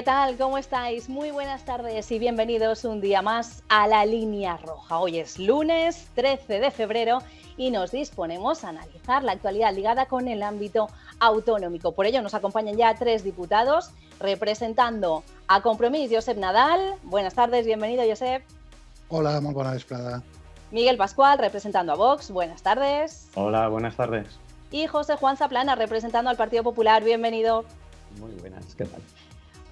¿Qué tal? ¿Cómo estáis? Muy buenas tardes y bienvenidos un día más a la línea roja. Hoy es lunes 13 de febrero y nos disponemos a analizar la actualidad ligada con el ámbito autonómico. Por ello nos acompañan ya tres diputados representando a Compromís, Josep Nadal. Buenas tardes, bienvenido Josep. Hola, muy buenas, Miguel Pascual representando a Vox. Buenas tardes. Hola, buenas tardes. Y José Juan Zaplana representando al Partido Popular. Bienvenido. Muy buenas, ¿qué tal?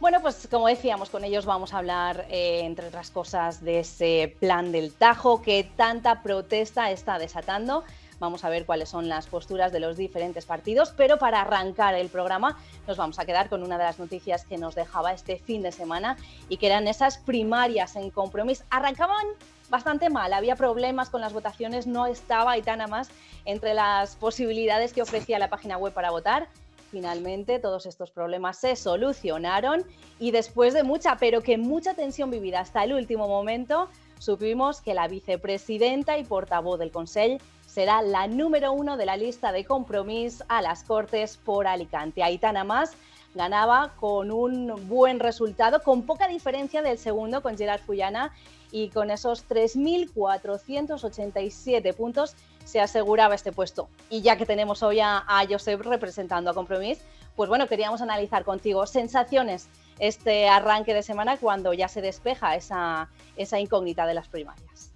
Bueno, pues como decíamos, con ellos vamos a hablar, eh, entre otras cosas, de ese plan del Tajo que tanta protesta está desatando. Vamos a ver cuáles son las posturas de los diferentes partidos, pero para arrancar el programa nos vamos a quedar con una de las noticias que nos dejaba este fin de semana y que eran esas primarias en compromiso. Arrancaban bastante mal, había problemas con las votaciones, no estaba y a más entre las posibilidades que ofrecía la página web para votar finalmente todos estos problemas se solucionaron y después de mucha, pero que mucha tensión vivida hasta el último momento, supimos que la vicepresidenta y portavoz del Consejo será la número uno de la lista de compromiso a las Cortes por Alicante. Aitana Más ganaba con un buen resultado, con poca diferencia del segundo con Gerard Fullana y con esos 3.487 puntos se aseguraba este puesto. Y ya que tenemos hoy a, a Josep representando a Compromís, pues bueno, queríamos analizar contigo sensaciones este arranque de semana cuando ya se despeja esa, esa incógnita de las primarias.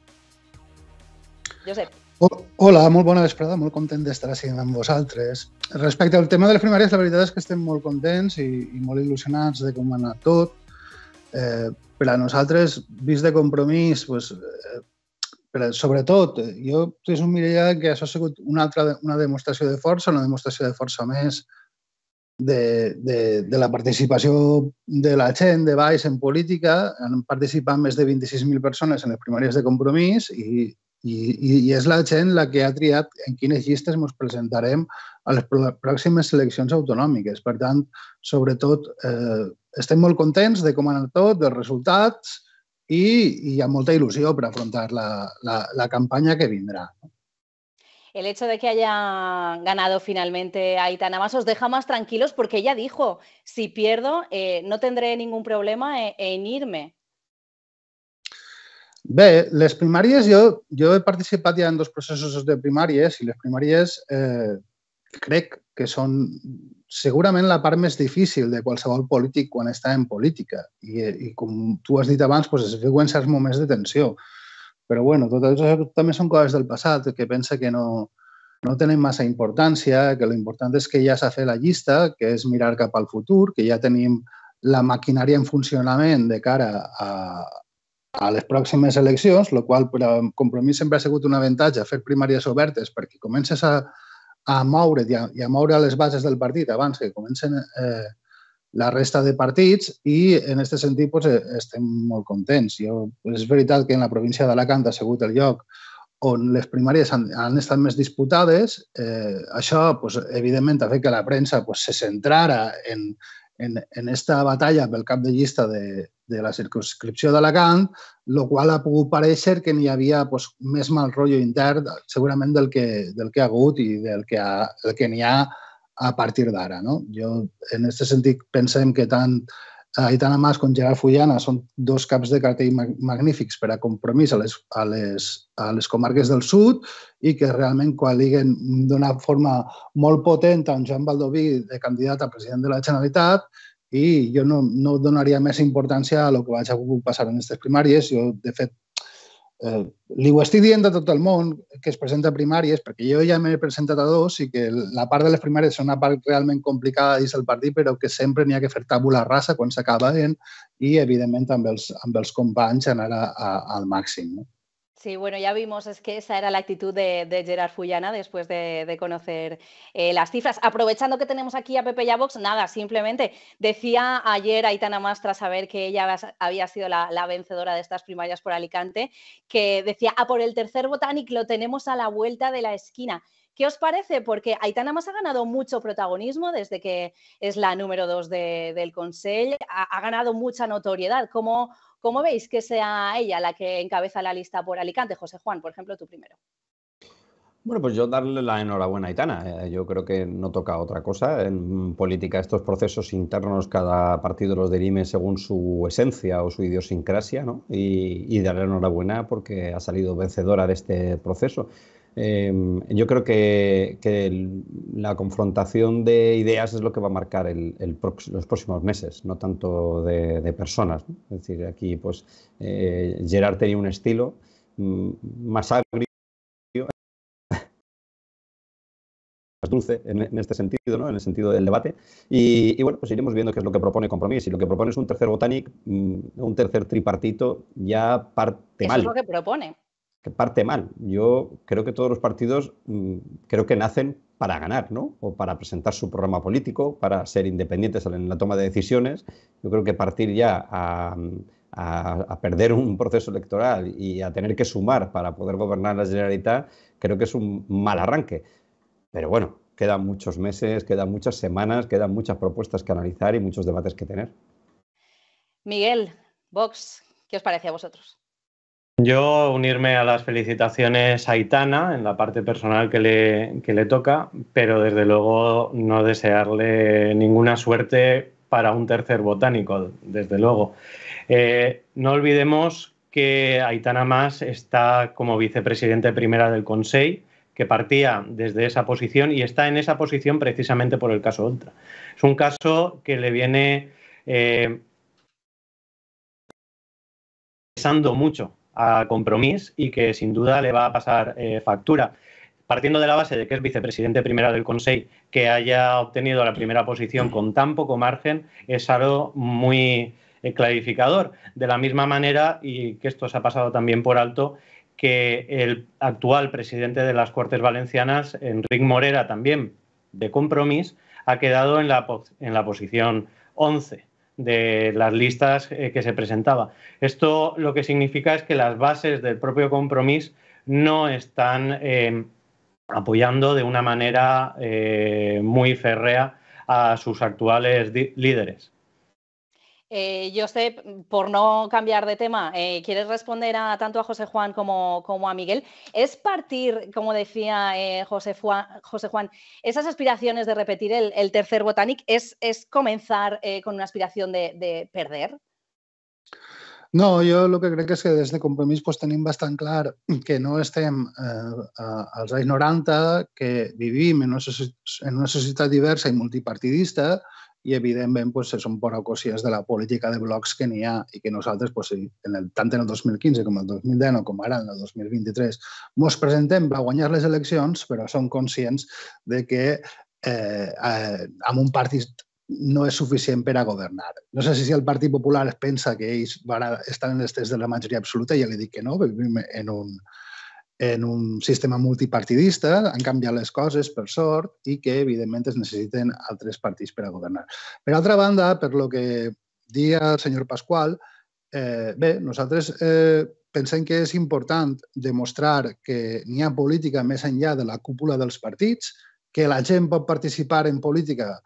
Josep. Hola, molt muy vesprada, de estar d'estar en amb vosaltres. Respecto al tema de las primarias, la verdad es que estem muy contents y muy molt de cómo ha anat tot. Eh, per a nosaltres, vist de compromís, pues, eh, però sobretot, jo és un mirella que això ha sigut una altra una demostració de força, una demostració de força més de, de, de la participació de la gent de baix en política. Han participat més de 26.000 persones en les primàries de compromís i, i, i és la gent la que ha triat en quines llistes ens presentarem a les pròximes eleccions autonòmiques. Per tant, sobretot, eh, estem molt contents de com ha anat tot, dels resultats, y i mucha molta para para afrontar la, la, que vendrá. el hecho de que haya ganado finalmente Aitana Más os deja más tranquilos porque ella dijo, si pierdo eh, no tendré ningún problema e, en, irme. ve las primarias, yo he participado ya en dos procesos de primarias y las primarias eh, que son segurament la part més difícil de qualsevol polític quan està en política. I, i com tu has dit abans, doncs es viuen certs moments de tensió. Però bueno, tot això també són coses del passat, que pensa que no, no tenen massa importància, que l'important és que ja s'ha fet la llista, que és mirar cap al futur, que ja tenim la maquinària en funcionament de cara a, a les pròximes eleccions, el qual per a Compromís sempre ha sigut un avantatge fer primàries obertes perquè comences a, a moure i a, i a moure les bases del partit abans que comencen eh, la resta de partits i en aquest sentit pues, eh, estem molt contents. Jo, és veritat que en la província d'Alacant ha sigut el lloc on les primàries han, han estat més disputades. Eh, això, pues, evidentment, ha fet que la premsa pues, se centrara en, en, en esta batalla pel cap de llista de, de la circunscripció d'Alacant, el qual ha pogut parèixer que n'hi havia pues, més mal rotllo intern, segurament del que, del que ha hagut i del que, ha, el que n'hi ha a partir d'ara. No? Jo, en aquest sentit, pensem que tant Aitana Mas com Gerard Fullana són dos caps de cartell magnífics per a compromís a les, a les, a les comarques del sud i que realment coaliguen d'una forma molt potent amb Joan Baldoví de candidat a president de la Generalitat i jo no, no donaria més importància a el que vaig passar en aquestes primàries. Jo, de fet, eh, li ho estic dient a tot el món que es presenta a primàries, perquè jo ja m'he presentat a dos i que la part de les primàries és una part realment complicada dins el partit, però que sempre n'hi ha que fer tabula rasa quan s'acaba i, evidentment, amb els, amb els companys anar a, a, al màxim. No? Sí, bueno, ya vimos, es que esa era la actitud de, Gerard Fullana después de, conocer eh, las cifras. Aprovechando que tenemos aquí a Pepe Yabox, nada, simplemente decía ayer a Más, tras saber que ella había sido la, vencedora de estas primarias por Alicante, que decía, a por el tercer botánico lo tenemos a la vuelta de la esquina. ¿Qué os parece? Porque Aitana Más ha ganado mucho protagonismo desde que es la número dos del Consejo, ha, ganado mucha notoriedad. ¿Cómo, ¿Cómo veis que sea ella la que encabeza la lista por Alicante? José Juan, por ejemplo, tú primero. Bueno, pues yo darle la enhorabuena a Aitana. Eh, yo creo que no toca otra cosa. En política estos procesos internos cada partido los derime según su esencia o su idiosincrasia, ¿no? Y, y darle enhorabuena porque ha salido vencedora de este proceso. Em, yo creo que, la confrontación de ideas es lo que va a marcar el, los próximos meses, no tanto de, personas. Es decir, aquí pues eh, Gerard tenía un estilo mm, más agrio, más dulce en, este sentido, ¿no? en el sentido del debate. Y, bueno, pues iremos viendo qué es lo que propone compromiso. Y lo que propone es un tercer Botanic, mm, un tercer tripartito ya parte Eso mal. Es lo que propone que parte mal. Yo creo que todos los partidos mm, creo que nacen para ganar, ¿no? O para presentar su programa político, para ser independientes en la toma de decisiones. Yo creo que partir ya a, perder un proceso electoral y a tener que sumar para poder gobernar la Generalitat, creo que es un mal arranque. Pero bueno, quedan muchos meses, quedan muchas semanas, quedan muchas propuestas que analizar y muchos debates que tener. Miguel, Vox, ¿qué os parece a vosotros? Yo unirme a las felicitaciones a Itana en la parte personal que le, le toca, pero desde luego no desearle ninguna suerte para un tercer botánico, desde luego. Eh, no olvidemos que Aitana Más está como vicepresidente primera del Consejo, que partía desde esa posición y está en esa posición precisamente por el caso Ultra. Es un caso que le viene eh, pesando mucho a Compromís y que sin duda le va a pasar eh, factura. Partiendo de la base de que es vicepresidente primera del Consejo, que haya obtenido la primera posición con tan poco margen, es algo muy eh, clarificador. De la misma manera, y que esto se ha pasado también por alto, que el actual presidente de las Cortes Valencianas, Enrique Morera, también de Compromís, ha quedado en la, en la posición 11 de las listas eh, que se presentaba. Esto lo que significa es que las bases del propio compromiso no están em, apoyando de una manera eh, muy férrea a sus actuales líderes. Eh, Josep, por no cambiar de tema, eh, ¿quieres responder a, tanto a José Juan como, a Miguel? ¿Es partir, como decía eh, José, Juan, esas aspiraciones de repetir el, tercer botánico? ¿es, comenzar eh, con una aspiración de, perder? No, yo lo que creo que es que Compromís pues, tenim bastante claro que no estem eh, als anys 90, que vivimos en una, sociedad diversa y multipartidista, i evidentment pues, són poracòcies de la política de blocs que n'hi ha i que nosaltres, pues, en el, tant en el 2015 com el 2019 com ara en el 2023, ens presentem a guanyar les eleccions, però som conscients de que eh, eh, amb un partit no és suficient per a governar. No sé si el Partit Popular pensa que ells van estar en les de la majoria absoluta, ja li dic que no, vivim en un, en un sistema multipartidista, han canviat les coses, per sort, i que, evidentment, es necessiten altres partits per a governar. Per altra banda, per lo que dia el senyor Pasqual, eh, bé, nosaltres eh, pensem que és important demostrar que n'hi ha política més enllà de la cúpula dels partits, que la gent pot participar en política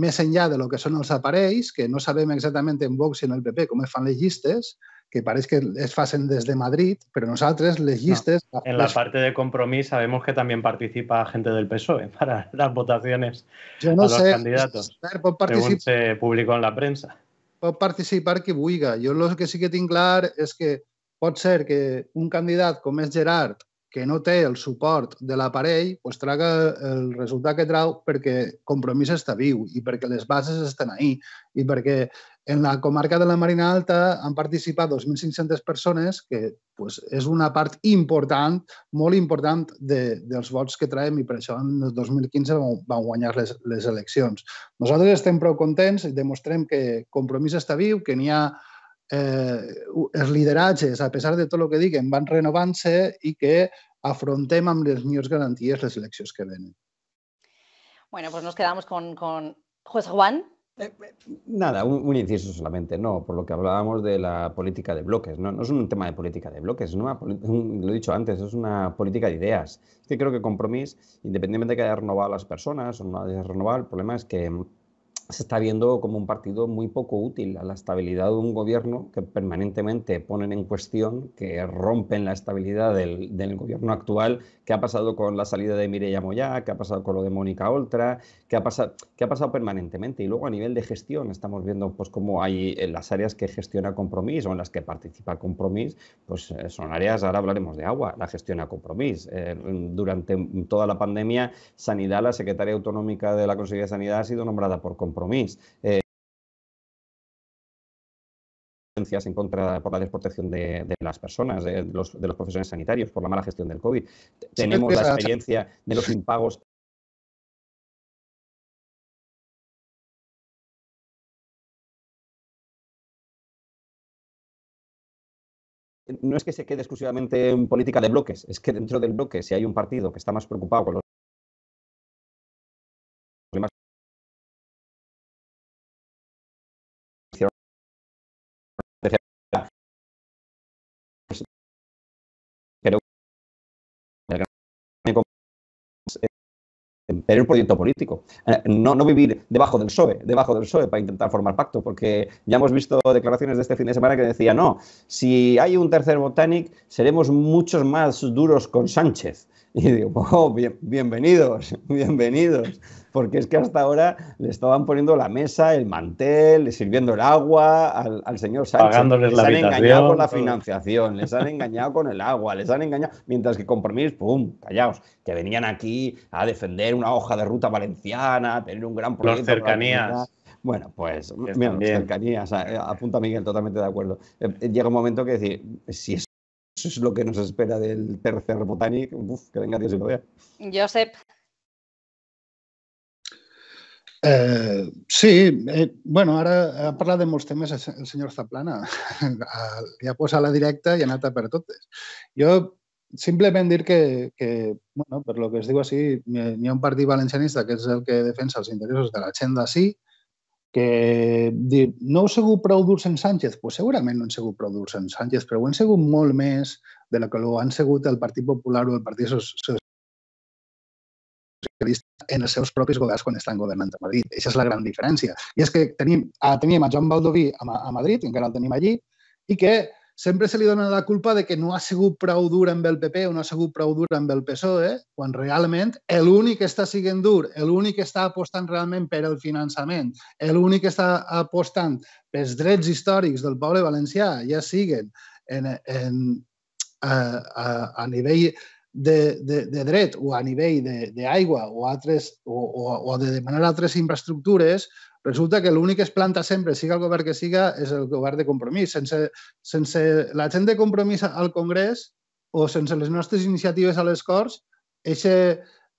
més enllà de lo que són els aparells, que no sabem exactament en Vox i en el PP com es fan les llistes, que pareix que es facen des de Madrid, però nosaltres les llistes... No. En la les... parte de compromís sabemos que también participa gente del PSOE para las votaciones Yo no a los sé, candidatos, ver, pot se publicó en la premsa. Pot participar qui vulgui. Jo el que sí que tinc clar és que pot ser que un candidat com és Gerard, que no té el suport de l'aparell, pues traga el resultat que trau perquè compromís està viu i perquè les bases estan ahí i perquè en la comarca de la Marina Alta han participat 2.500 persones, que pues, és una part important, molt important, de, dels vots que traiem i per això en el 2015 vam, vam guanyar les, les eleccions. Nosaltres estem prou contents i demostrem que Compromís està viu, que n'hi ha eh, els lideratges, a pesar de tot el que diguem, van renovant-se i que afrontem amb les millors garanties les eleccions que venen. Bueno, pues nos quedamos con, con José Juan, Eh, eh, nada, un, inciso solamente, no, por lo que hablábamos de la política de bloques, no, es un tema de política de bloques, lo he dicho antes, es una política de ideas. Es que creo que Compromís, independientemente de que haya renovado a las personas o no haya renovado, el problema es que se está viendo como un partido muy poco útil a la estabilidad de un gobierno que permanentemente ponen en cuestión, que rompen la estabilidad del, del gobierno actual, que ha pasado con la salida de Mireia Moyá, que ha pasado con lo de Mónica Oltra, que ha, pasado, qué ha pasado permanentemente. Y luego a nivel de gestión estamos viendo pues cómo hay en eh, las áreas que gestiona Compromís o en las que participa Compromís, pues eh, son áreas, ahora hablaremos de agua, la gestiona Compromís. Eh, durante toda la pandemia, Sanidad, la secretaria autonómica de la Consejería de Sanidad ha sido nombrada por Compromís compromiso. Eh, en contra por la desprotección de, de las personas, de los, de los, profesionales sanitarios, por la mala gestión del COVID. Tenemos la experiencia de los impagos. No es que se quede exclusivamente en política de bloques, es que dentro del bloque, si hay un partido que está más preocupado con los tener un proyecto político. Eh, no, no vivir debajo del PSOE, debajo del PSOE para intentar formar pacto, porque ya hemos visto declaraciones de este fin de semana que decía, no, si hay un tercer Botanic, seremos muchos más duros con Sánchez. Y digo, oh, bienvenidos, bienvenidos, porque es que hasta ahora le estaban poniendo la mesa, el mantel, sirviendo el agua al, señor Sánchez. Pagándoles les han engañado con la financiación, les han engañado con el agua, les han engañado, mientras que Compromís, ¡pum!, callaos, que venían aquí a defender una de ruta valenciana, tener un gran proyecto. Los cercanías. Bueno, pues mira, los cercanías, apunta Miguel, totalmente de acuerdo. Eh, eh, llega un momento que decir, si eso es lo que nos espera del tercer botánico, que venga Dios y lo vea. Josep. Eh, sí, bueno, ahora ha hablado de muchos el señor Zaplana. pues a la directa y ha a per Yo, simplement dir que, que bueno, per lo que es diu així, hi ha un partit valencianista que és el que defensa els interessos de la gent d'ací, que dir, no heu sigut prou durs en Sánchez? Pues segurament no han sigut prou durs en Sánchez, però ho han sigut molt més de la que ho han sigut el Partit Popular o el Partit Socialista en els seus propis governs quan estan governant a Madrid. Això és la gran diferència. I és que tenim, ah, teníem a Joan Baldoví a, a Madrid, encara el tenim allí, i que sempre se li dona la culpa de que no ha sigut prou dur amb el PP o no ha sigut prou dur amb el PSOE, quan realment l'únic que està sent dur, l'únic que està apostant realment per el finançament, l'únic que està apostant pels drets històrics del poble valencià, ja siguen en, en, a, a, a nivell de, de, de dret o a nivell d'aigua o, altres, o, o, o de demanar altres infraestructures, Resulta que l'únic que es planta sempre, siga el govern que siga, és el govern de compromís. Sense, sense la gent de compromís al Congrés o sense les nostres iniciatives a les Corts, eixe,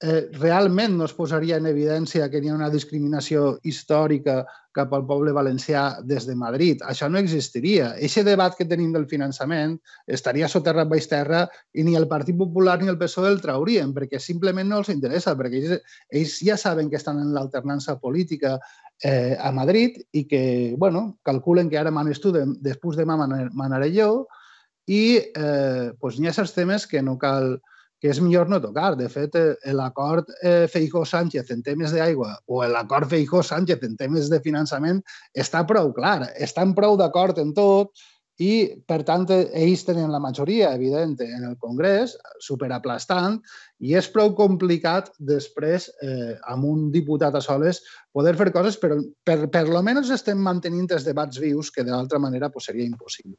eh, realment no es posaria en evidència que hi ha una discriminació històrica cap al poble valencià des de Madrid. Això no existiria. Eixe debat que tenim del finançament estaria soterrat baix terra i ni el Partit Popular ni el PSOE el traurien, perquè simplement no els interessa, perquè ells, ells ja saben que estan en l'alternança política eh, a Madrid i que, bueno, calculen que ara manes tu, de, després demà manaré jo i eh, pues, hi ha certs temes que no cal que és millor no tocar. De fet, eh, l'acord eh, Feijó-Sánchez en temes d'aigua o l'acord Feijó-Sánchez en temes de finançament està prou clar, estan prou d'acord en tot, i, per tant, ells tenen la majoria, evident, en el Congrés, superaplastant, i és prou complicat després, eh, amb un diputat a soles, poder fer coses, però per, per lo menys estem mantenint els debats vius, que de l'altra manera pues, seria impossible.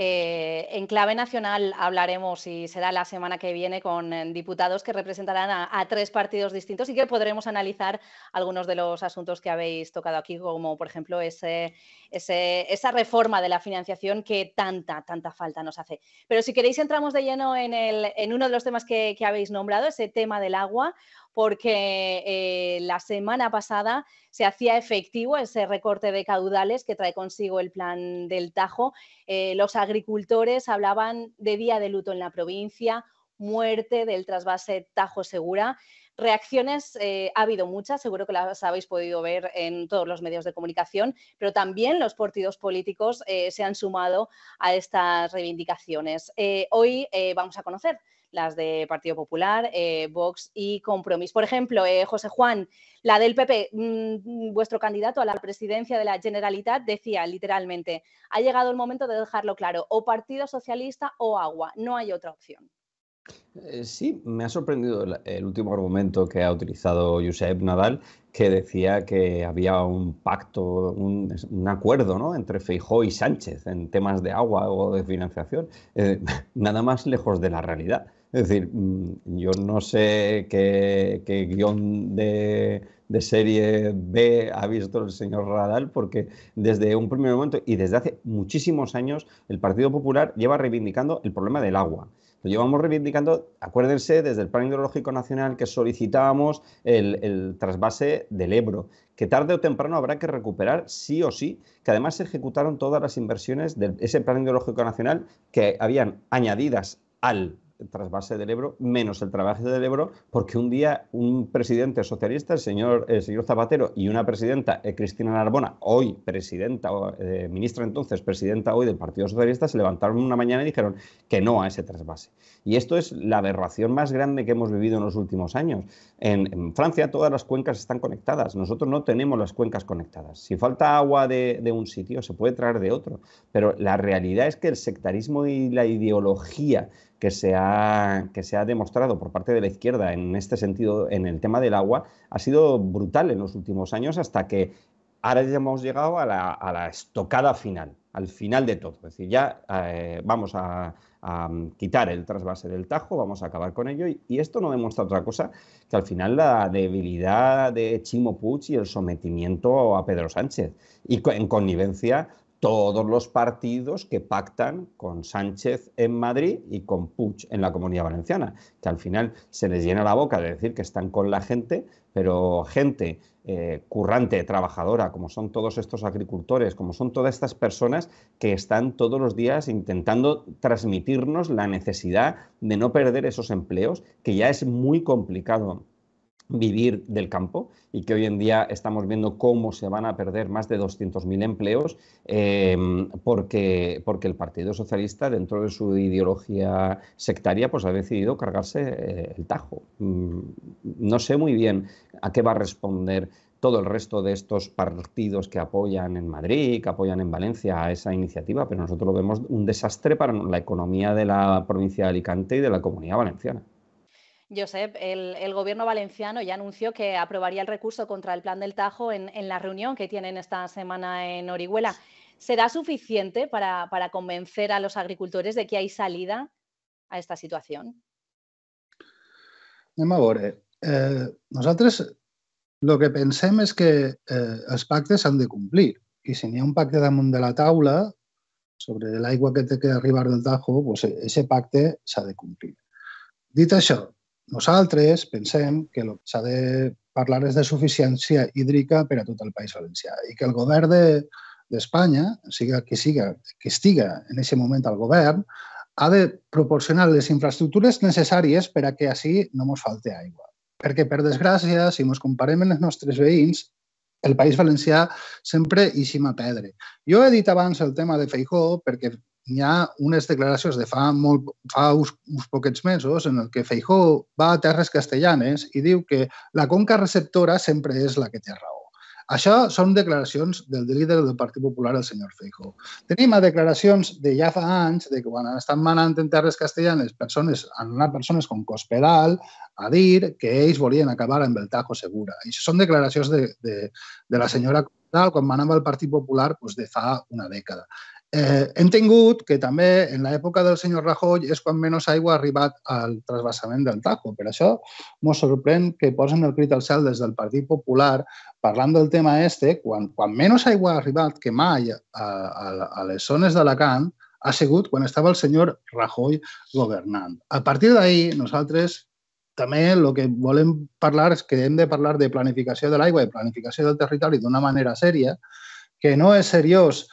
Eh, en clave nacional hablaremos y será la semana que viene con eh, diputados que representarán a, tres partidos distintos y que podremos analizar algunos de los asuntos que habéis tocado aquí, como por ejemplo esa reforma de la financiación que tanta, tanta falta nos hace. Pero si queréis entramos de lleno en, uno de los temas que habéis nombrado, ese tema del agua porque eh, la semana pasada se hacía efectivo ese recorte de caudales que trae consigo el plan del Tajo. Eh, los agricultores hablaban de día de luto en la provincia, muerte del trasvase Tajo Segura. Reacciones eh, ha habido muchas, seguro que las habéis podido ver en todos los medios de comunicación, pero también los partidos políticos se han sumado a estas reivindicaciones. hoy vamos a conocer las de Partido Popular, eh, Vox y Compromís. Por ejemplo, eh, José Juan, la del PP, mm, vuestro candidato a la presidencia de la Generalitat decía literalmente, ha llegado el momento de dejarlo claro, o Partido Socialista o agua, no hay otra opción. Eh, sí, me ha sorprendido el, último argumento que ha utilizado Josep Nadal, que decía que había un pacto, un, acuerdo ¿no? entre Feijó y Sánchez en temas de agua o de financiación. nada más lejos de la realidad. Es decir, mm, yo no sé qué, guión de, serie B ha visto el señor Radal, porque desde un primer momento y desde hace muchísimos años el Partido Popular lleva reivindicando el problema del agua. Lo llevamos reivindicando, acuérdense, desde el Plan Hidrológico Nacional que solicitábamos el, el trasvase del Ebro, que tarde o temprano habrá que recuperar sí o sí, que además se ejecutaron todas las inversiones de ese Plan Hidrológico Nacional que habían añadidas al trasvase del Ebro, menos el trasvase del Ebro, porque un día un presidente socialista, el señor, el señor Zapatero, y una presidenta, eh, Cristina Narbona, hoy presidenta, eh, ministra entonces, presidenta hoy del Partido Socialista, se levantaron una mañana y dijeron que no a ese trasvase. Y esto es la aberración más grande que hemos vivido en los últimos años. En, Francia todas las cuencas están conectadas, nosotros no tenemos las cuencas conectadas. Si falta agua de, de un sitio, se puede traer de otro, pero la realidad es que el sectarismo y la ideología que se, ha, que se ha demostrado por parte de la izquierda en este sentido, en el tema del agua, ha sido brutal en los últimos años hasta que ahora ya hemos llegado a la, estocada final, al final de todo. Es decir, ya eh, vamos a, quitar el trasvase del Tajo, vamos a acabar con ello. Y, esto no demuestra otra cosa que al final la debilidad de Chimo Puig y el sometimiento a Pedro Sánchez. Y en connivencia todos los partidos que pactan con Sánchez en Madrid y con Puig en la Comunidad Valenciana, que al final se les llena la boca de decir que están con la gente, pero gente eh, currante, trabajadora, como son todos estos agricultores, como son todas estas personas que están todos los días intentando transmitirnos la necesidad de no perder esos empleos, que ya es muy complicado vivir del campo y que hoy en día estamos viendo cómo se van a perder más de 200.000 empleos em, porque, porque el Partido Socialista, dentro de su ideología sectaria, pues ha decidido cargarse eh, el tajo. Mm, no sé muy bien a qué va a responder todo el resto de estos partidos que apoyan en Madrid, que apoyan en Valencia a esa iniciativa, pero nosotros lo vemos un desastre para la economía de la provincia de Alicante y de la comunidad valenciana. Josep, el, gobierno valenciano ya anunció que aprobaría el recurso contra el plan del Tajo en, la reunión que tienen esta semana en Orihuela. ¿Será suficiente para, convencer a los agricultores de que hay salida a esta situación? Anem eh, nosotros lo que pensemos es que eh, los pactos pactes han de cumplir. Y si ni ha un de damunt de la taula sobre el agua que te que arribar del Tajo, pues ese pacto se ha de cumplir. Dita això, Nosaltres pensem que el que s'ha de parlar és de suficiència hídrica per a tot el País Valencià i que el govern d'Espanya, de, siga qui siga, que estiga en aquest moment al govern, ha de proporcionar les infraestructures necessàries per a que així no ens falte aigua. Perquè, per desgràcia, si ens comparem amb els nostres veïns, el País Valencià sempre hi a pedre. Jo he dit abans el tema de Feijó perquè hi ha unes declaracions de fa, molt, fa uns, uns poquets mesos en el que Feijó va a terres castellanes i diu que la conca receptora sempre és la que té raó. Això són declaracions del líder del Partit Popular, el senyor Feijó. Tenim a declaracions de ja fa anys, de que quan estan manant en terres castellanes, persones, han anat persones com Cospedal a dir que ells volien acabar amb el Tajo Segura. I són declaracions de, de, de la senyora Cospedal quan manava el Partit Popular doncs, de fa una dècada. Eh, hem tingut que també en l'època del senyor Rajoy és quan menys aigua ha arribat al trasbassament del Tajo. Per això ens sorprèn que posen el crit al cel des del Partit Popular parlant del tema este, quan, quan menys aigua ha arribat que mai a, a, a les zones d'Alacant ha sigut quan estava el senyor Rajoy governant. A partir d'ahir, nosaltres també el que volem parlar és que hem de parlar de planificació de l'aigua i planificació del territori d'una manera sèria, que no és seriós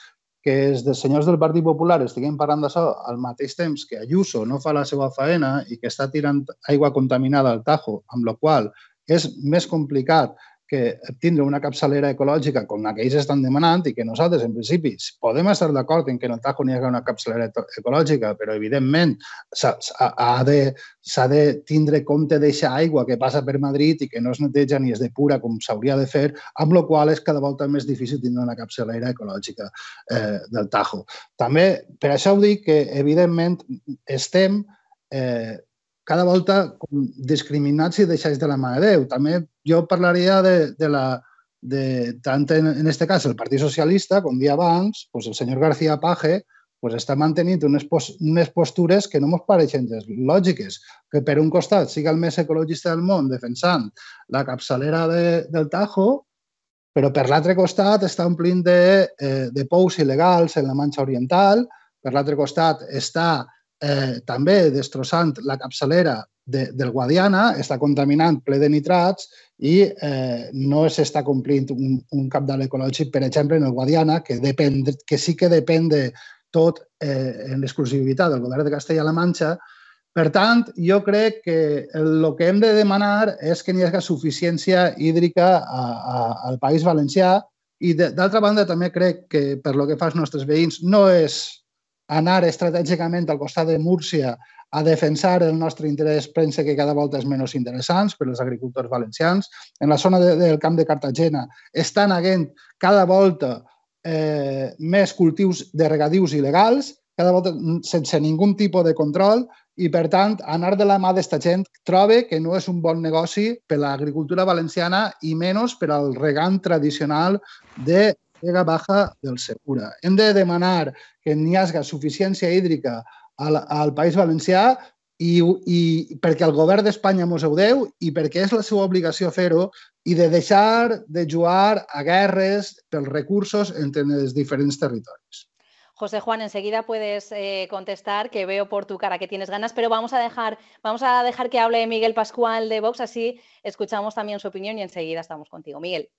que els de senyors del Partit Popular estiguin parlant d'això al mateix temps que Ayuso no fa la seva faena i que està tirant aigua contaminada al Tajo, amb la qual és més complicat que tindre una capçalera ecològica com la que ells estan demanant i que nosaltres, en principi, podem estar d'acord en que en el Tajo n'hi hagi una capçalera ecològica, però, evidentment, s'ha de, de tindre compte d'aquesta aigua que passa per Madrid i que no es neteja ni es depura com s'hauria de fer, amb la qual és cada volta més difícil tindre una capçalera ecològica eh, del Tajo. També, per això ho dic, que, evidentment, estem eh, cada volta com discriminats i deixats de la mà de Déu. També jo parlaria de, de la, de, tant en, en este cas el Partit Socialista, com dia abans, pues el senyor García Page pues està mantenint unes, pos, unes postures que no ens pareixen lògiques, que per un costat siga el més ecologista del món defensant la capçalera de, del Tajo, però per l'altre costat està omplint de, eh, de pous il·legals en la Manxa Oriental, per l'altre costat està eh, també destrossant la capçalera de, del Guadiana, està contaminant ple de nitrats i eh, no s'està complint un, un capdalt ecològic, per exemple, en el Guadiana, que, depèn, que sí que depèn de tot eh, en exclusivitat del govern de Castella-La Manxa. Per tant, jo crec que el, el que hem de demanar és que n'hi hagi suficiència hídrica a, a, al País Valencià i d'altra banda també crec que per lo que fa als nostres veïns no és anar estratègicament al costat de Múrcia a defensar el nostre interès pensa que cada volta és menys interessant per als agricultors valencians. En la zona de, del camp de Cartagena estan haguent cada volta eh, més cultius de regadius il·legals, cada volta sense ningú tipus de control, i, per tant, anar de la mà d'esta gent trobe que no és un bon negoci per a l'agricultura valenciana i menys per al regant tradicional de pega baja del Segura. Hem de demanar que n'hi hagi suficiència hídrica al, al País Valencià i, i perquè el govern d'Espanya mos ho deu i perquè és la seva obligació fer-ho i de deixar de jugar a guerres pels recursos entre els diferents territoris. José Juan, enseguida puedes eh, contestar, que veo por tu cara que tienes ganas, pero vamos a dejar, vamos a dejar que hable Miguel Pascual de Vox, así escuchamos también su opinión y enseguida estamos contigo. Miguel.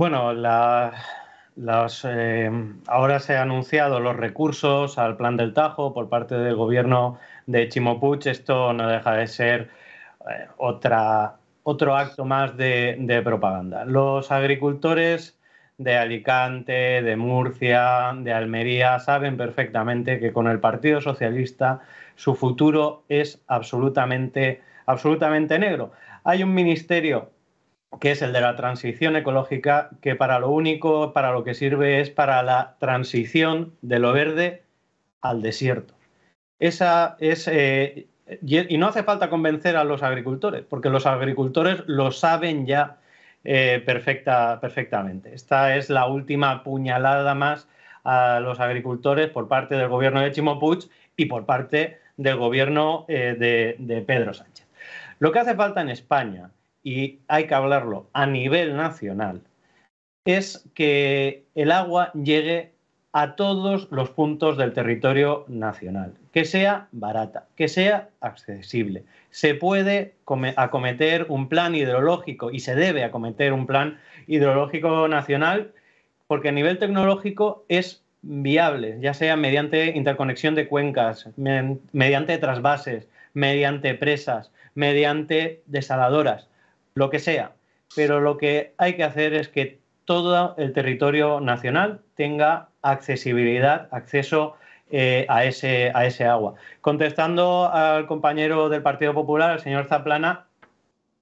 Bueno, eh, ahora se han anunciado los recursos al plan del Tajo por parte del gobierno de Chimopuch. Esto no deja de ser eh, otro acto más de, propaganda. Los agricultores de Alicante, de Murcia, de Almería, saben perfectamente que con el Partido Socialista su futuro es absolutamente, absolutamente negro. Hay un ministerio que es el de la transición ecológica, que para lo único, para lo que sirve es para la transición de lo verde al desierto. Esa es, eh, y, no hace falta convencer a los agricultores, porque los agricultores lo saben ya eh, perfecta, perfectamente. Esta es la última puñalada más a los agricultores por parte del gobierno de Chimo y por parte del gobierno eh, de, de Pedro Sánchez. Lo que hace falta en España y hay que hablarlo a nivel nacional, es que el agua llegue a todos los puntos del territorio nacional, que sea barata, que sea accesible. Se puede acometer un plan hidrológico y se debe acometer un plan hidrológico nacional porque a nivel tecnológico es viable, ya sea mediante interconexión de cuencas, mediante trasvases, mediante presas, mediante desaladoras lo que sea. Pero lo que hay que hacer es que todo el territorio nacional tenga accesibilidad, acceso eh, a, ese, a ese agua. Contestando al compañero del Partido Popular, al señor Zaplana,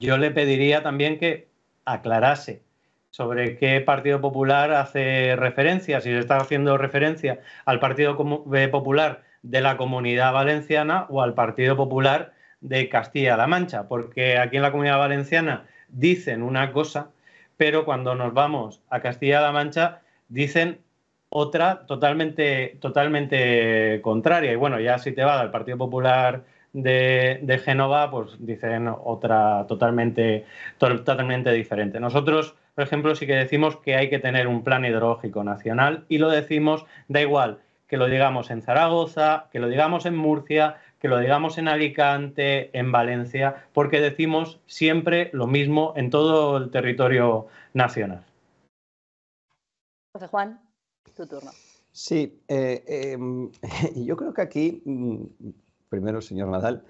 yo le pediría también que aclarase sobre qué Partido Popular hace referencia, si se está haciendo referencia al Partido eh, Popular de la Comunidad Valenciana o al Partido Popular de Castilla-La Mancha, porque aquí en la comunidad valenciana dicen una cosa, pero cuando nos vamos a Castilla-La Mancha dicen otra totalmente, totalmente contraria. Y bueno, ya si te vas al Partido Popular de, Génova, pues dicen otra totalmente, totalmente diferente. Nosotros, por ejemplo, sí que decimos que hay que tener un plan hidrológico nacional y lo decimos, da igual que lo digamos en Zaragoza, que lo digamos en Murcia, que lo digamos en Alicante, en Valencia, porque decimos siempre lo mismo en todo el territorio nacional. José Juan, tu turno. Sí, eh, em, yo creo que aquí mm, primero, señor Nadal,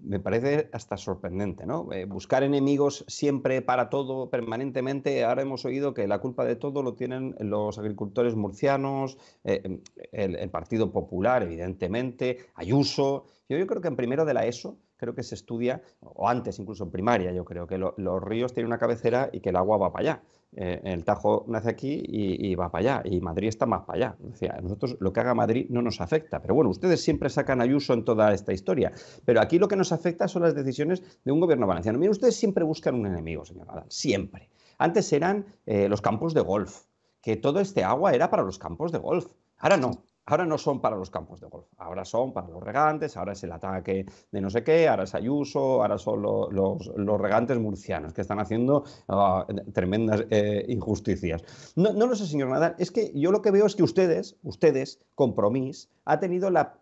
me parece hasta sorprendente, ¿no? Eh, buscar enemigos siempre para todo, permanentemente. Ahora hemos oído que la culpa de todo lo tienen los agricultores murcianos, eh, el, el, Partido Popular, evidentemente, Ayuso. Yo, creo que en primero de la ESO, creo que se estudia, o antes incluso en primaria, yo creo que los ríos tienen una cabecera y que el agua va para allá. Eh, el Tajo nace aquí y, va para allá, y Madrid está más para allá. nosotros lo que haga Madrid no nos afecta, pero bueno, ustedes siempre sacan ayuso en toda esta historia, pero aquí lo que nos afecta son las decisiones de un gobierno valenciano. Miren, ustedes siempre buscan un enemigo, señor Adán, siempre. Antes eran eh, los campos de golf, que todo este agua era para los campos de golf, ahora no ahora no son para los campos de golf, ahora son para los regantes, ahora es el ataque de no sé qué, ahora es Ayuso, ahora son los, regantes murcianos que están haciendo ah, tremendas eh, injusticias. No, lo sé, señor Nadal, es que yo lo que veo es que ustedes, ustedes, Compromís, ha tenido la,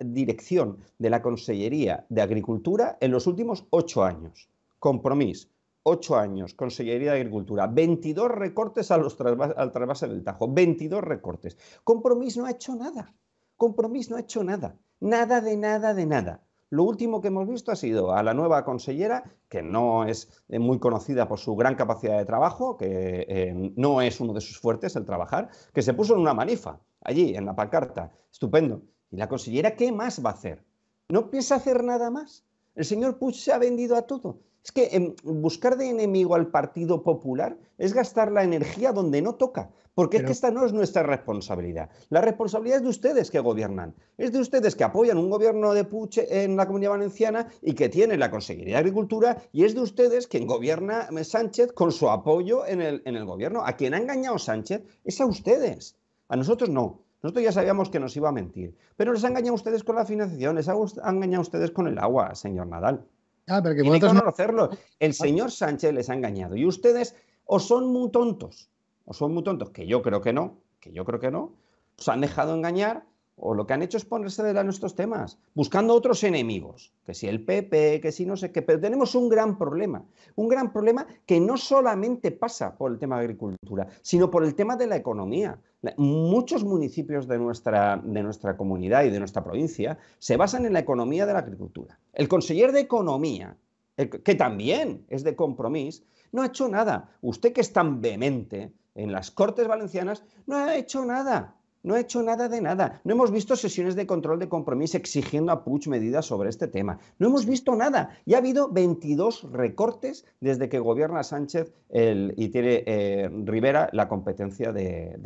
dirección de la Consellería de Agricultura en los últimos ocho años. Compromís, Ocho años, Consellería de Agricultura, 22 recortes a al trasvase del Tajo, 22 recortes. Compromís no ha hecho nada, Compromís no ha hecho nada, nada de nada de nada. Lo último que hemos visto ha sido a la nueva consellera, que no es eh, muy conocida por su gran capacidad de trabajo, que eh, no es uno de sus fuertes el trabajar, que se puso en una manifa, allí, en la pacarta, Estupendo. ¿Y la consellera qué más va a hacer? ¿No piensa hacer nada más? El señor Puig se ha vendido a todo. Es que em, buscar de enemigo al Partido Popular es gastar la energía donde no toca, porque es que esta no es nuestra responsabilidad. La responsabilidad es de ustedes que gobiernan, es de ustedes que apoyan un gobierno de Puche en la Comunidad Valenciana y que tiene la Consejería de Agricultura, y es de ustedes quien gobierna eh, Sánchez con su apoyo en el, gobierno. A quien ha engañado Sánchez es a ustedes, a nosotros no. Nosotros ya sabíamos que nos iba a mentir, pero les ha engañado ustedes con la financiación, les ha engañado ustedes con el agua, señor Nadal. Ah, pero que ah. El señor Sánchez les ha engañado. Y ustedes o son muy tontos, o son muy tontos, que yo creo que no, que yo creo que no, os han dejado engañar o lo que han hecho es ponerse de de nuestros temas, buscando otros enemigos, que si el PP, que si no sé qué, pero tenemos un gran problema, un gran problema que no solamente pasa por el tema de agricultura, sino por el tema de la economía. Muchos municipios de nuestra, de nuestra comunidad y de nuestra provincia se basan en la economía de la agricultura. El conseller de Economía, eh, que también es de compromiso, no ha hecho nada. Usted que es tan vehemente en las Cortes Valencianas, no ha hecho nada no ha hecho nada de nada. No hemos visto sesiones de control de compromiso exigiendo a Puig medidas sobre este tema. No hemos visto nada. Y ha habido 22 recortes desde que gobierna Sánchez y tiene eh, Rivera la competencia de,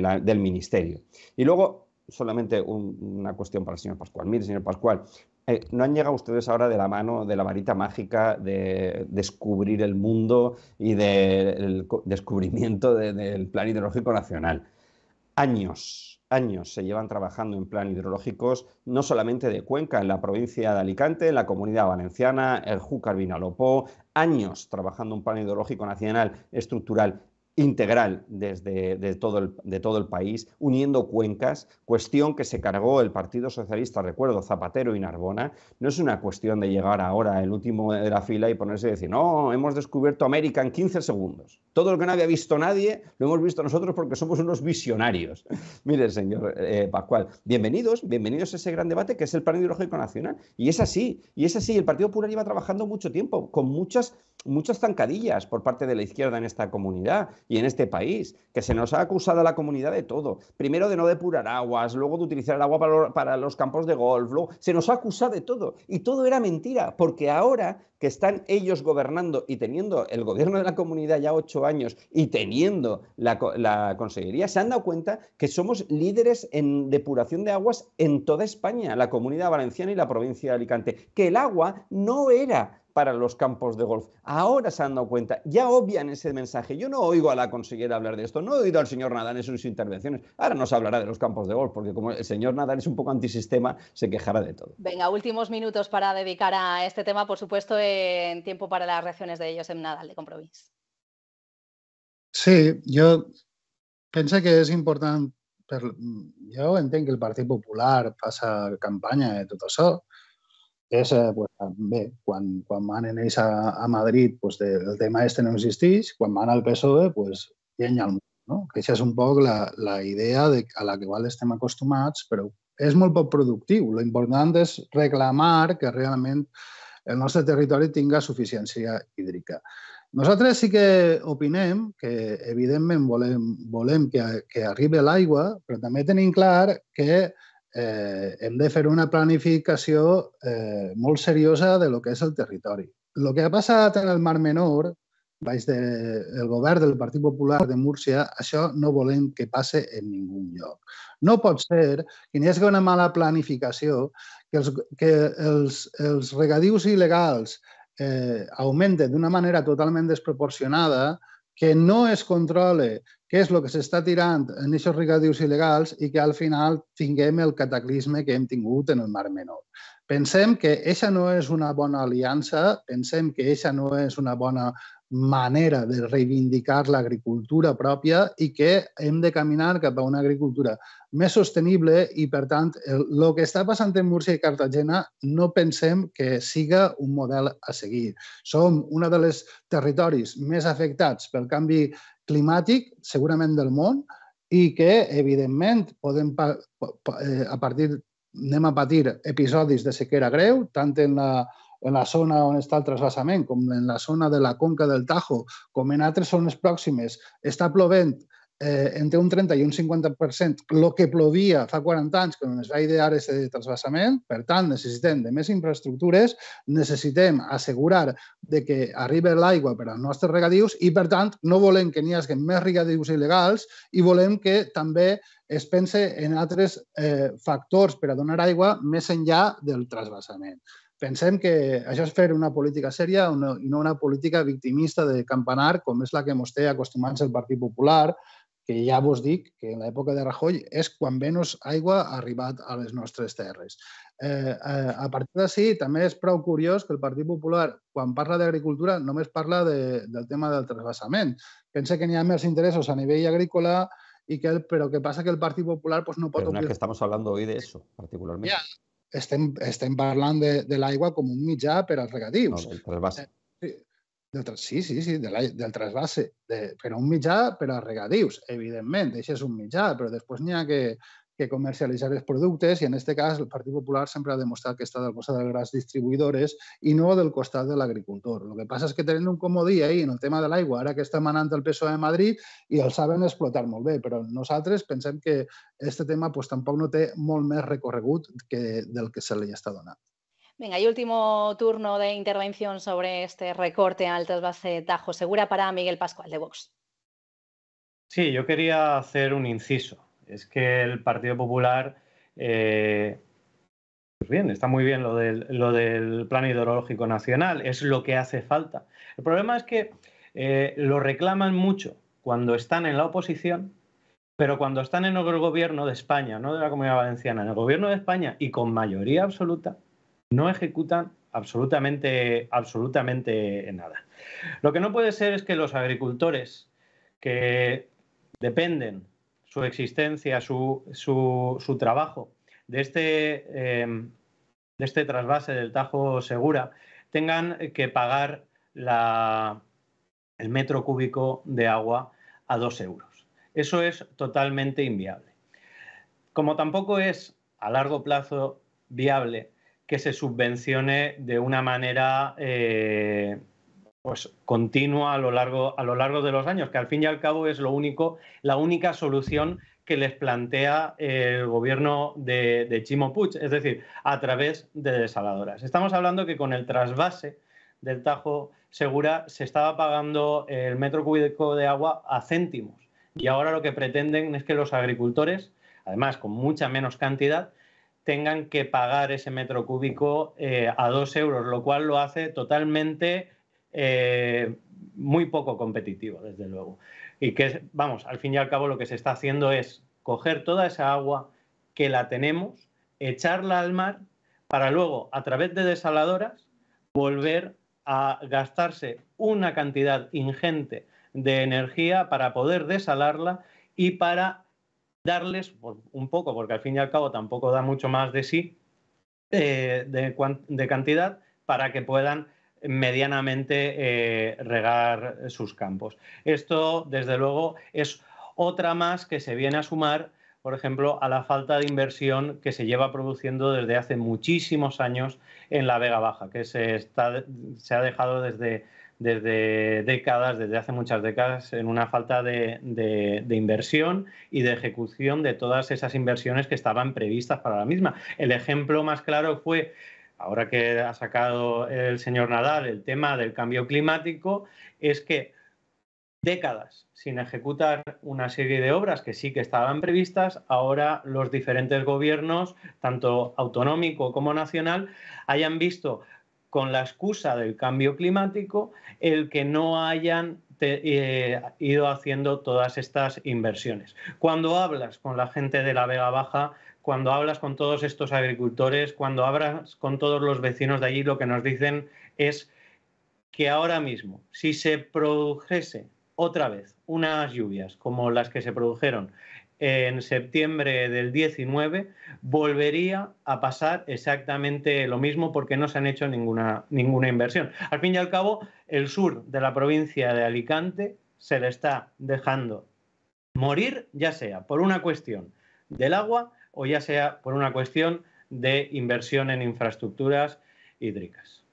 la del ministerio. Y luego, solamente una cuestión para el señor Pascual. Mire, señor Pascual, eh, ¿No han llegado ustedes ahora de la mano de la varita mágica de descubrir el mundo y del descubrimiento del Plan Hidrológico Nacional? años, años se llevan trabajando en plan hidrológicos, no solamente de Cuenca, en la provincia de Alicante, en la comunidad valenciana, el Júcar Vinalopó, años trabajando un plan hidrológico nacional estructural integral desde todo, el, país, uniendo cuencas, cuestión que se cargó el Partido Socialista, recuerdo, Zapatero y Narbona. No es una cuestión de llegar ahora el último de la fila y ponerse y decir, no, hemos descubierto América en 15 segundos. Todo lo que no había visto nadie, lo hemos visto nosotros porque somos unos visionarios. Mire, señor eh, Pascual, bienvenidos, bienvenidos a ese gran debate que es el Plan Ideológico Nacional. Y es así, y es así, el Partido Popular iba trabajando mucho tiempo, con muchas muchas zancadillas por parte de la izquierda en esta comunidad y en este país, que se nos ha acusado a la comunidad de todo. Primero de no depurar aguas, luego de utilizar el agua para, los campos de golf, se nos ha acusado de todo. Y todo era mentira, porque ahora que están ellos gobernando y teniendo el gobierno de la comunidad ya ocho años y teniendo la, la consejería, se han dado cuenta que somos líderes en depuración de aguas en toda España, la comunidad valenciana y la provincia de Alicante, que el agua no era para los campos de golf. Ahora se han dado cuenta, ya obvian ese mensaje. Yo no oigo a la consejera hablar de esto, no he oído al señor Nadal en sus intervenciones. Ahora no se hablará de los campos de golf, porque como el señor Nadal es un poco antisistema, se quejará de todo. Venga, últimos minutos para dedicar a este tema, por supuesto, en tiempo para las reacciones de ellos en Nadal de Compromís. Sí, yo pensé que es importante yo entiendo que el Partido Popular pasa campaña de todo eso és, eh, pues, bé, quan, quan manen ells a, a Madrid, pues, de, el tema este no existeix, quan van al PSOE, pues, llenya el món. No? Que això és un poc la, la idea de, a la que igual estem acostumats, però és molt poc productiu. important és reclamar que realment el nostre territori tinga suficiència hídrica. Nosaltres sí que opinem que, evidentment, volem, volem que, que arribi l'aigua, però també tenim clar que eh, hem de fer una planificació eh, molt seriosa de lo que és el territori. El que ha passat en el Mar Menor, baix del de, govern del Partit Popular de Múrcia, això no volem que passe en ningú lloc. No pot ser que n'hi hagi una mala planificació, que els, que els, els regadius il·legals eh, augmenten d'una manera totalment desproporcionada, que no es controle què és el que s'està tirant en aquests regadius il·legals i que al final tinguem el cataclisme que hem tingut en el Mar Menor. Pensem que això no és una bona aliança, pensem que això no és una bona manera de reivindicar l'agricultura pròpia i que hem de caminar cap a una agricultura més sostenible i, per tant, el, el que està passant en Múrcia i Cartagena no pensem que siga un model a seguir. Som un dels territoris més afectats pel canvi climàtic, segurament del món, i que, evidentment, podem eh, a partir anem a patir episodis de sequera greu, tant en la, en la zona on està el trasbassament, com en la zona de la conca del Tajo, com en altres zones pròximes. Està plovent eh, entre un 30 i un 50% el que plovia fa 40 anys quan es va idear aquest trasbassament. Per tant, necessitem de més infraestructures, necessitem assegurar de que arribi l'aigua per als nostres regadius i, per tant, no volem que n'hi hagi més regadius il·legals i volem que també es pense en altres eh, factors per a donar aigua més enllà del trasbassament. pensem que això és fer una política sèria i no una política victimista de campanar, com és la que ens té acostumats el Partit Popular, que ja vos dic que en l'època de Rajoy és quan menys aigua ha arribat a les nostres terres. Eh, eh, a partir d'ací, també és prou curiós que el Partit Popular, quan parla d'agricultura, només parla de, del tema del trasbassament. Pensa que n'hi ha més interessos a nivell agrícola, i que el, però que passa que el Partit Popular pues no pot... Però no és que estem hablando hoy de eso, particularmente. estem, estem parlant de, de l'aigua com un mitjà per als regadius. No, el eh, Sí. Del, sí, sí, sí, de la, del trasbase. De, però un mitjà per a regadius, evidentment, això és un mitjà, però després n'hi ha que, que comercialitzar els productes i en aquest cas el Partit Popular sempre ha demostrat que està del costat dels grans distribuïdores i no del costat de l'agricultor. El que passa és que tenen un comodí ahir en el tema de l'aigua, ara que està manant el PSOE de Madrid i el saben explotar molt bé, però nosaltres pensem que aquest tema pues, tampoc no té molt més recorregut que del que se li està donant. Venga, y último turno de intervención sobre este recorte a altas de Tajo Segura para Miguel Pascual de Vox. Sí, yo quería hacer un inciso. Es que el Partido Popular, eh, pues bien, está muy bien lo del, lo Plan Hidrológico Nacional, es lo que hace falta. El problema es que eh, lo reclaman mucho cuando están en la oposición, pero cuando están en el gobierno de España, no de la Comunidad Valenciana, en el gobierno de España y con mayoría absoluta, no ejecutan absolutamente, absolutamente nada. Lo que no puede ser es que los agricultores que dependen su existencia, su, trabajo de este, em, de este trasvase del Tajo Segura, tengan que pagar la, el metro cúbico de agua a dos euros. Eso es totalmente inviable. Como tampoco es a largo plazo viable que se subvencione de una manera eh, pues, continua a lo, largo, a lo largo de los años, que al fin y al cabo es lo único, la única solución que les plantea eh, el gobierno de, de Chimo es decir, a través de desaladoras. Estamos hablando que con el trasvase del Tajo Segura se estaba pagando el metro cúbico de agua a céntimos y ahora lo que pretenden es que los agricultores, además con mucha menos cantidad, tengan que pagar ese metro cúbico eh, a dos euros, lo cual lo hace totalmente eh, muy poco competitivo, desde luego. Y que, vamos, al fin y al cabo lo que se está haciendo es coger toda esa agua que la tenemos, echarla al mar, para luego, a través de desaladoras, volver a gastarse una cantidad ingente de energía para poder desalarla y para darles un poco, porque al fin y al cabo tampoco da mucho más de sí, eh, de, cantidad, para que puedan medianamente eh, regar sus campos. Esto, desde luego, es otra más que se viene a sumar, por ejemplo, a la falta de inversión que se lleva produciendo desde hace muchísimos años en la Vega Baja, que se ha dejado desde desde décadas, desde hace muchas décadas, en una falta de, inversión y de ejecución de todas esas inversiones que estaban previstas para la misma. El ejemplo más claro fue, ahora que ha sacado el señor Nadal el tema del cambio climático, es que décadas sin ejecutar una serie de obras que sí que estaban previstas, ahora los diferentes gobiernos, tanto autonómico como nacional, hayan visto con la excusa del cambio climático el que no hayan eh, ido haciendo todas estas inversiones. Cuando hablas con la gente de la Vega Baja, cuando hablas con todos estos agricultores, cuando hablas con todos los vecinos de allí, lo que nos dicen es que ahora mismo, si se produjese otra vez unas lluvias como las que se produjeron en septiembre del 19, volvería a pasar exactamente lo mismo porque no se han hecho ninguna, ninguna inversión. Al fin y al cabo, el sur de la provincia de Alicante se le está dejando morir, ya sea por una cuestión del agua o ya sea por una cuestión de inversión en infraestructuras hídricas.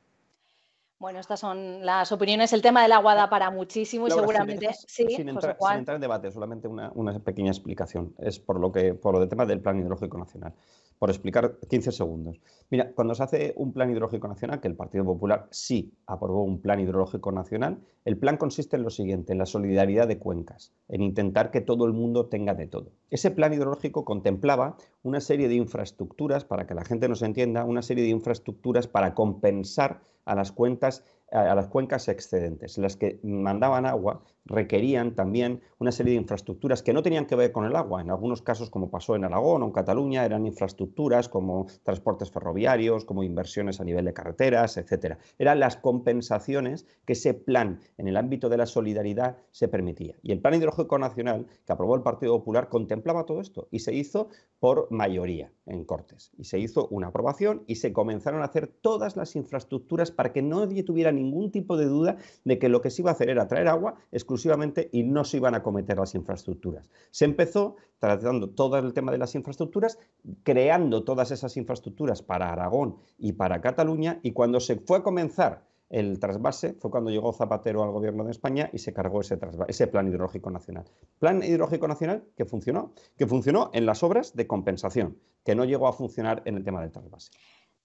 Bueno, estas son las opiniones. El tema del agua da para muchísimo y seguramente sin, sí, sin, entrar, sin, entrar, en debate, solamente una, pequeña explicación. Es por lo que por lo del tema del Plan Hidrológico Nacional. Por explicar 15 segundos. Mira, cuando se hace un Plan Hidrológico Nacional, que el Partido Popular sí aprobó un Plan Hidrológico Nacional, el plan consiste en lo siguiente, en la solidaridad de cuencas, en intentar que todo el mundo tenga de todo. Ese plan hidrológico contemplaba una serie de infraestructuras, para que la gente nos entienda, una serie de infraestructuras para compensar a las, cuentas, a las cuencas excedentes, las que mandaban agua requerían también una serie de infraestructuras que no tenían que ver con el agua. En algunos casos, como pasó en Aragón o en Cataluña, eran infraestructuras como transportes ferroviarios, como inversiones a nivel de carreteras, etcétera. Eran las compensaciones que ese plan en el ámbito de la solidaridad se permitía. Y el Plan Hidrológico Nacional que aprobó el Partido Popular contemplaba todo esto y se hizo por mayoría en Cortes. Y se hizo una aprobación y se comenzaron a hacer todas las infraestructuras para que nadie tuviera ningún tipo de duda de que lo que se iba a hacer era traer agua, es exclusivamente y no se iban a cometer las infraestructuras. Se empezó tratando todo el tema de las infraestructuras, creando todas esas infraestructuras para Aragón y para Cataluña y cuando se fue a comenzar el trasvase fue cuando llegó Zapatero al gobierno de España y se cargó ese, plan hidrológico nacional. Plan hidrológico nacional que funcionó, que funcionó en las obras de compensación, que no llegó a funcionar en el tema del trasvase.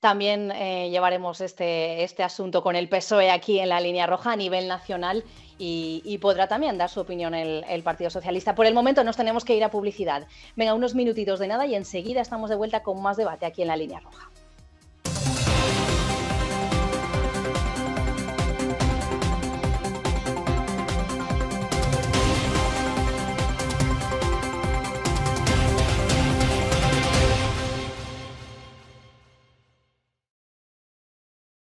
También eh, llevaremos este, este, asunto con el PSOE aquí en la línea roja a nivel nacional y, podrá también dar su opinión el, el, Partido Socialista. Por el momento nos tenemos que ir a publicidad. Venga, unos minutitos de nada y enseguida estamos de vuelta con más debate aquí en la línea roja.